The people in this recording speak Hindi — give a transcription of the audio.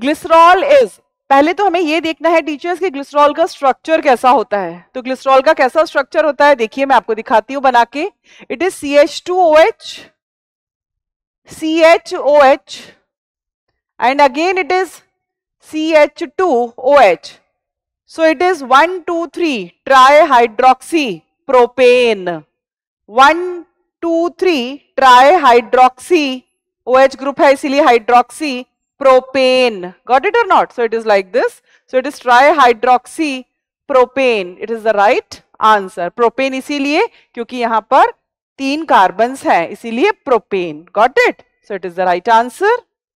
ग्लिसरॉल इज पहले तो हमें ये देखना है टीचर्स कि ग्लिसरॉल का स्ट्रक्चर कैसा होता है तो ग्लिसरॉल का कैसा स्ट्रक्चर होता है देखिए मैं आपको दिखाती हूँ बना के it is C H two O H C H O H and again it is C H two O H so it is one two three tri hydroxy propane one two three tri hydroxy O H group है इसीलिए hydroxy propane. Got it or not? So it is like this. So it is trihydroxy propane It is the right answer propane इसीलिए kyunki yahan par teen carbons hai इसीलिए propane got it so it is the right answer